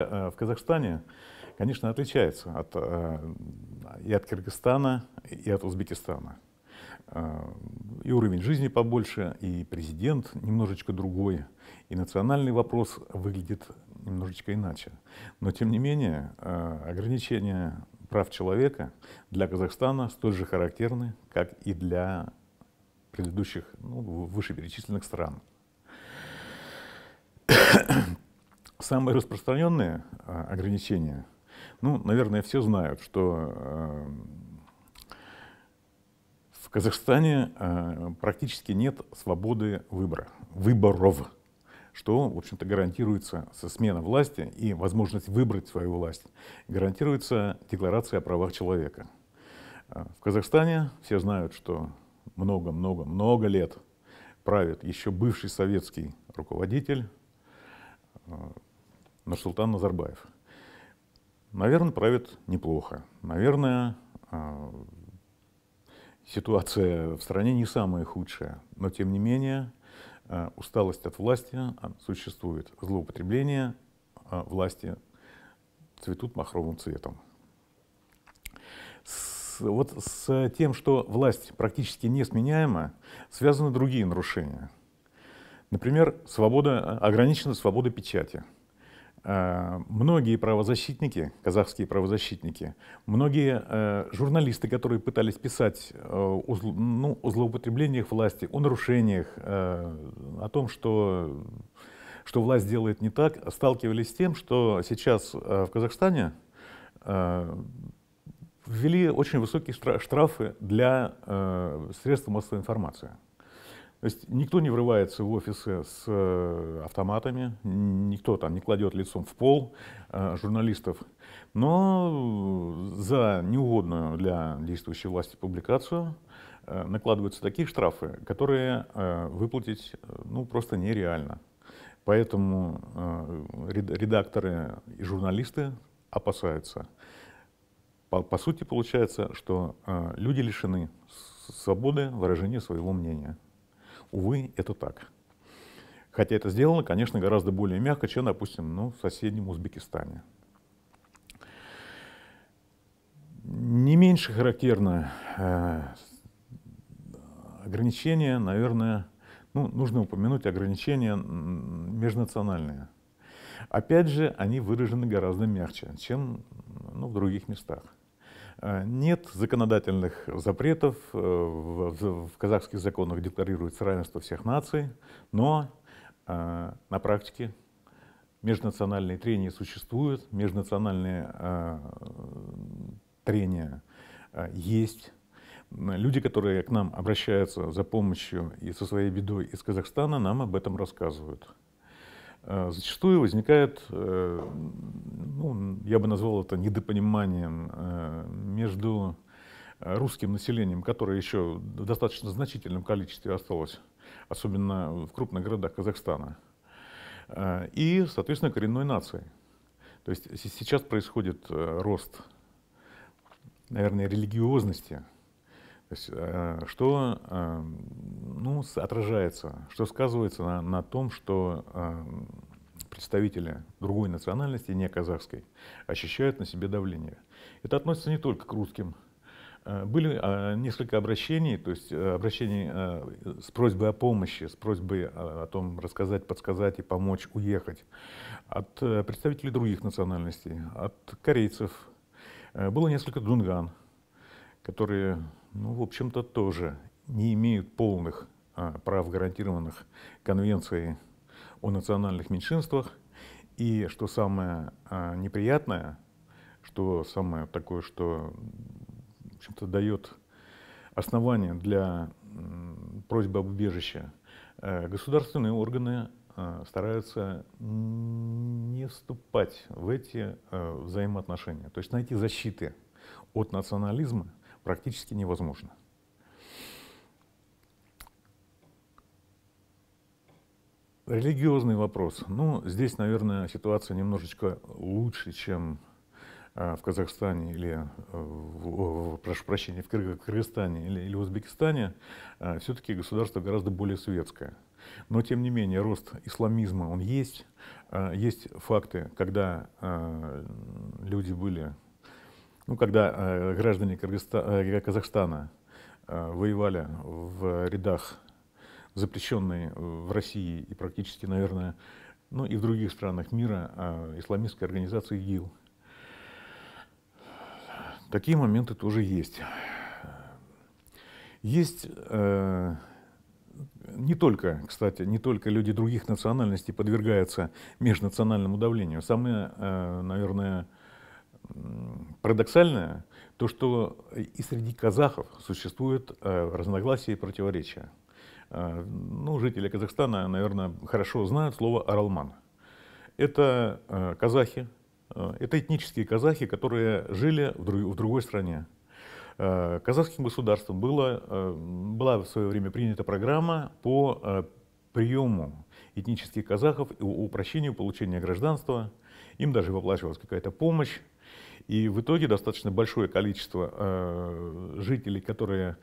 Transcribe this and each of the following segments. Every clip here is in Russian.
Э, в Казахстане, конечно, отличается от, э, и от Кыргызстана, и от Узбекистана. Э, и уровень жизни побольше, и президент немножечко другой, и национальный вопрос выглядит немножечко иначе. Но, тем не менее, ограничения прав человека для Казахстана столь же характерны, как и для предыдущих ну, вышеперечисленных стран. Самые распространенные а, ограничения, ну, наверное, все знают, что эм, в Казахстане э, практически нет свободы выбора, выборов, что, в общем-то, гарантируется со смена власти и возможность выбрать свою власть, гарантируется Декларация о правах человека. Э, в Казахстане все знают, что много-много-много лет правит еще бывший советский руководитель, э, Нурсултан Назарбаев. Наверное, правит неплохо. Наверное, а, ситуация в стране не самая худшая. Но, тем не менее, а, усталость от власти а, существует. Злоупотребление власти цветут махровым цветом. С, вот с тем, что власть практически несменяема, связаны другие нарушения. Например, свобода, ограничена свобода печати – Э, многие правозащитники, казахские правозащитники, многие э, журналисты, которые пытались писать э, о, ну, о злоупотреблениях власти, о нарушениях, о том, что, что власть делает не так, сталкивались с тем, что сейчас в Казахстане ввели очень высокие штрафы для средств массовой информации. То есть никто не врывается в офисы с э, автоматами, никто там не кладет лицом в пол э, журналистов. Но за неугодную для действующей власти публикацию э, накладываются такие штрафы, которые выплатить ну, просто нереально. Поэтому редакторы и журналисты опасаются. По, по сути, получается, что люди лишены свободы выражения своего мнения. Увы, это так. Хотя это сделано, конечно, гораздо более мягко, чем, допустим, ну, в соседнем Узбекистане. Не меньше характерно э, ограничение, наверное, ну, нужно упомянуть ограничения межнациональные. Опять же, они выражены гораздо мягче, чем ну, в других местах. Э, нет законодательных запретов, э, в казахских законах декларируется равенство всех наций, но э, на практике межнациональные трения существуют, межнациональные трения есть. Люди, которые к нам обращаются за помощью и со своей бедой из Казахстана, нам об этом рассказывают. Э, зачастую возникает, э, ну, я бы назвал это недопониманием э, между русским населением, которое еще в достаточно значительном количестве осталось, особенно в крупных городах Казахстана, и, соответственно, коренной нацией. То есть сейчас происходит рост, наверное, религиозности то есть, э, что э, ну, отражается, что сказывается на, на том, что э, представители другой национальности, не казахской, ощущают на себе давление. Это относится не только к русским. Были несколько обращений, то есть обращений с просьбой о помощи, с просьбой о том рассказать, подсказать и помочь уехать от представителей других национальностей, от корейцев. Было несколько дунган, которые ну, в общем-то, тоже не имеют полных а, прав, гарантированных Конвенцией о национальных меньшинствах. И что самое а, неприятное, что самое такое, что в общем-то, дает основание для м, просьбы об убежище, э, государственные органы э, стараются не вступать в эти э, взаимоотношения, то есть найти защиты от национализма практически невозможно. Религиозный вопрос. Ну, здесь, наверное, ситуация немножечко лучше, чем а, в Казахстане или, э, в, прошу прощения, в Кыргызстане или, или Узбекистане, а, все-таки государство гораздо более светское. Но, тем не менее, рост исламизма, он есть. А, есть факты, когда люди были ну, когда э, граждане Кыргызста... Э, Казахстана э, воевали в рядах запрещенной э, в России и практически, наверное, ну и в других странах мира э, исламистской организации ИГИЛ. Такие моменты тоже есть. Есть э, не только, кстати, не только люди других национальностей подвергаются межнациональному давлению. Самое, э, наверное, парадоксальное, то, что и среди казахов существуют э, разногласия и противоречия. Э, ну, жители Казахстана, наверное, хорошо знают слово «аралман». Это э, казахи, это этнические казахи, которые жили в другой стране. Казахским государством было, была в свое время принята программа по приему этнических казахов, и упрощению получения гражданства. Им даже выплачивалась какая-то помощь и в итоге достаточно большое количество э, жителей, которые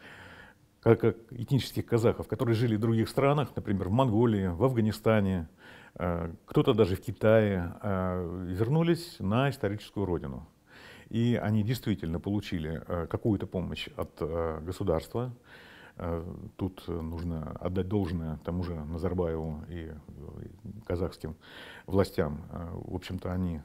как, э, как этнических казахов, которые жили в других странах, например, в Монголии, в Афганистане, э, кто-то даже в Китае, э, вернулись на историческую родину. И они действительно получили э, какую-то помощь от э, государства. Э, тут нужно отдать должное тому же Назарбаеву и, э, казахским властям. в общем-то, они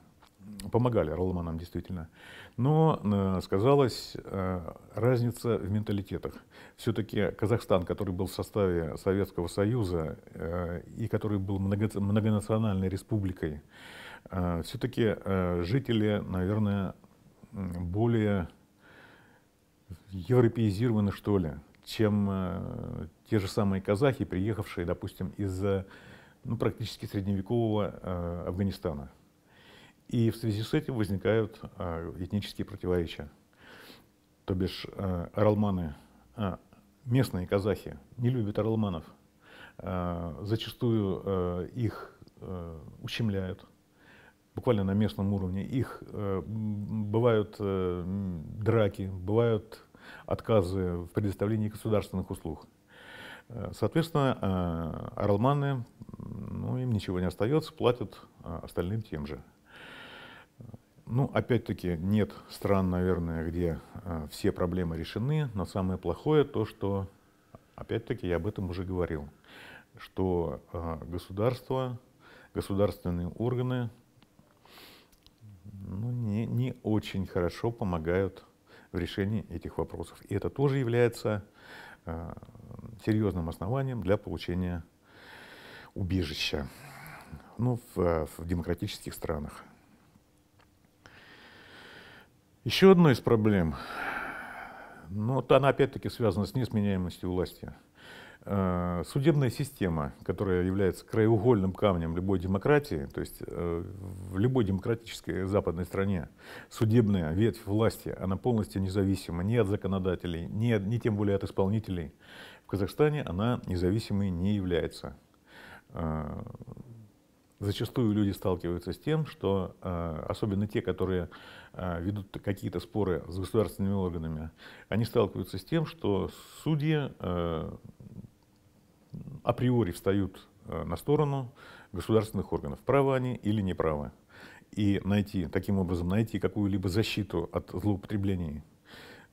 помогали роллманам действительно. Но э, сказалась э, разница в менталитетах. Все-таки Казахстан, который был в составе Советского Союза э, и который был многонациональной республикой, э, все-таки жители, наверное, более европеизированы, что ли, чем те же самые казахи, приехавшие, допустим, из ну, практически средневекового Афганистана. И в связи с этим возникают а, этнические противоречия. То бишь а, оралманы, а, местные казахи не любят оралманов, зачастую их ущемляют, буквально на местном уровне. Их бывают драки, бывают отказы в предоставлении государственных услуг. Соответственно, оралманы, ну, им ничего не остается, платят остальным тем же. Ну, опять-таки, нет стран, наверное, где э, все проблемы решены, но самое плохое то, что, опять-таки, я об этом уже говорил, что э, государство, государственные органы ну, не, не очень хорошо помогают в решении этих вопросов. И это тоже является э, серьезным основанием для получения убежища ну, в, э, в демократических странах. Еще одна из проблем, но ну, вот она опять-таки связана с несменяемостью власти. Э, судебная система, которая является краеугольным камнем любой демократии, то есть э, в любой демократической западной стране судебная ветвь власти, она полностью независима ни от законодателей, ни, от, ни тем более от исполнителей. В Казахстане она независимой не является. Э, зачастую люди сталкиваются с тем, что э, особенно те, которые э, ведут какие-то споры с государственными органами, они сталкиваются с тем, что судьи э, априори встают на сторону государственных органов, правы они или не правы. И найти, таким образом, найти какую-либо защиту от злоупотреблений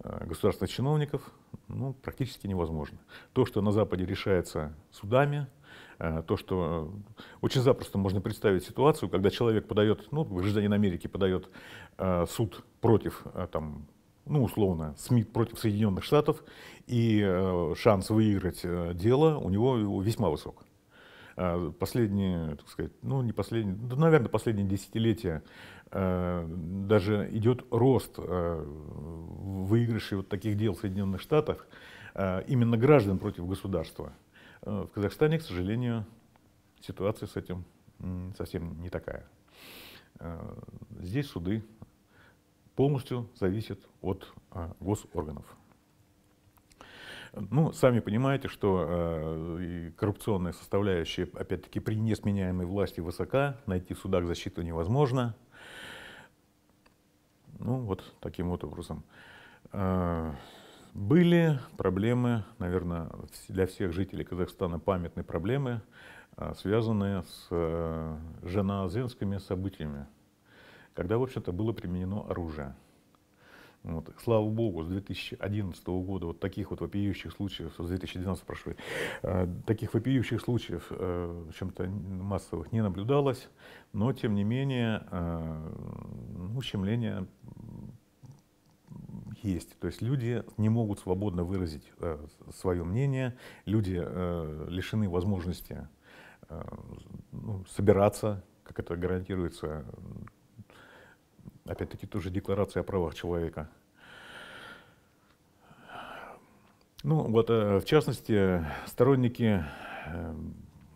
государственных чиновников ну, практически невозможно. То, что на Западе решается судами, Э, то, что э, очень запросто можно представить ситуацию, когда человек подает, ну, гражданин Америки подает э, суд против, там, ну, условно, Смит против Соединенных Штатов, и шанс выиграть дело у него весьма высок последние, так сказать, ну не последние, да, наверное, последние десятилетия даже идет рост выигрышей вот таких дел в Соединенных Штатах именно граждан против государства. Э, в Казахстане, к сожалению, ситуация с этим совсем не такая. Э, здесь суды полностью зависят от а, госорганов. Ну, сами понимаете, что э, коррупционная составляющая, опять-таки, при несменяемой власти высока, найти в судах защиту невозможно. Ну, вот таким вот образом. Э, были проблемы, наверное, для всех жителей Казахстана памятные проблемы, а, связанные с э, женоазенскими событиями, когда, в общем-то, было применено оружие. Вот. Слава богу, с 2011 года вот таких вот вопиющих случаев, с 2012 прошло, а, таких вопиющих случаев, в э, чем-то массовых, не наблюдалось, но, тем не менее, э, ущемление есть. То есть люди не могут свободно выразить э, свое мнение, люди э, лишены возможности э, ну, собираться, как это гарантируется, опять-таки, тоже Декларация о правах человека. Ну вот, э, в частности, сторонники э,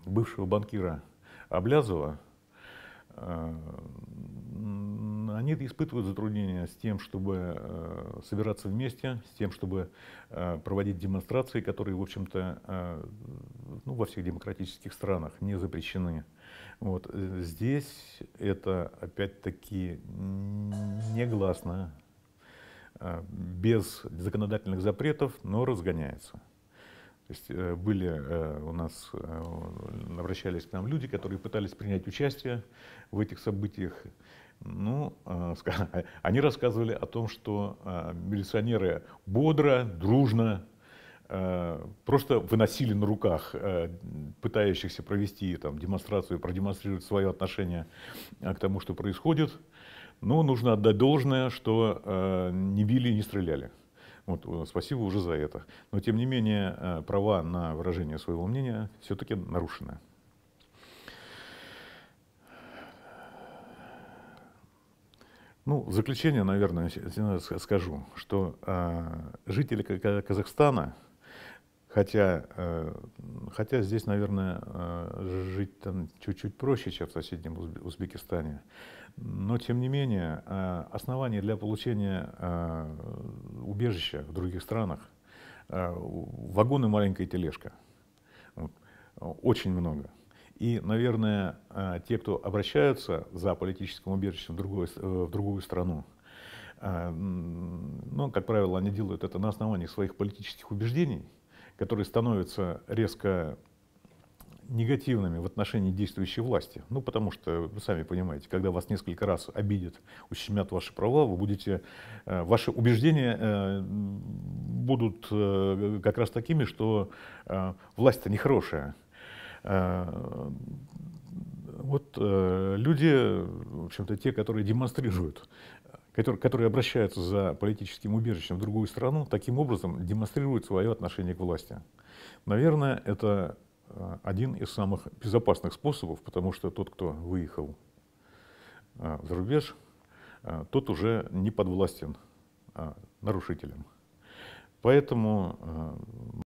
бывшего банкира Облязова э, они испытывают затруднения с тем, чтобы э, собираться вместе, с тем, чтобы э, проводить демонстрации, которые, в общем-то, э, ну, во всех демократических странах не запрещены. Вот. Здесь это, опять-таки, негласно, без законодательных запретов, но разгоняется. То есть были у нас, обращались к нам люди, которые пытались принять участие в этих событиях, ну, э, они рассказывали о том, что э, милиционеры бодро, дружно, э, просто выносили на руках пытающихся провести там, демонстрацию, продемонстрировать свое отношение к тому, что происходит. Но нужно отдать должное, что не били и не стреляли. Вот, спасибо уже за это. Но, тем не менее, права на выражение своего мнения все-таки нарушены. Ну, в заключение, наверное, скажу, что э, жители Казахстана, хотя, э, хотя здесь, наверное, э, жить там чуть-чуть проще, чем в соседнем Узбекистане, но, тем не менее, э, оснований для получения э, убежища в других странах э, вагон маленькая тележка. Вот, очень много. И, наверное, э, те, кто обращаются за политическим убежищем в другую, э, в другую страну, э, ну, как правило, они делают это на основании своих политических убеждений, которые становятся резко негативными в отношении действующей власти. Ну, потому что, вы сами понимаете, когда вас несколько раз обидят, ущемят ваши права, вы будете, ваши убеждения будут как раз такими, что власть-то нехорошая. Э, вот э, люди, в общем-то, те, которые демонстрируют которые, которые обращаются за политическим убежищем в другую страну, таким образом демонстрируют свое отношение к власти. Наверное, это э, один из самых безопасных способов, потому что тот, кто выехал за рубеж, тот уже не подвластен нарушителям. Поэтому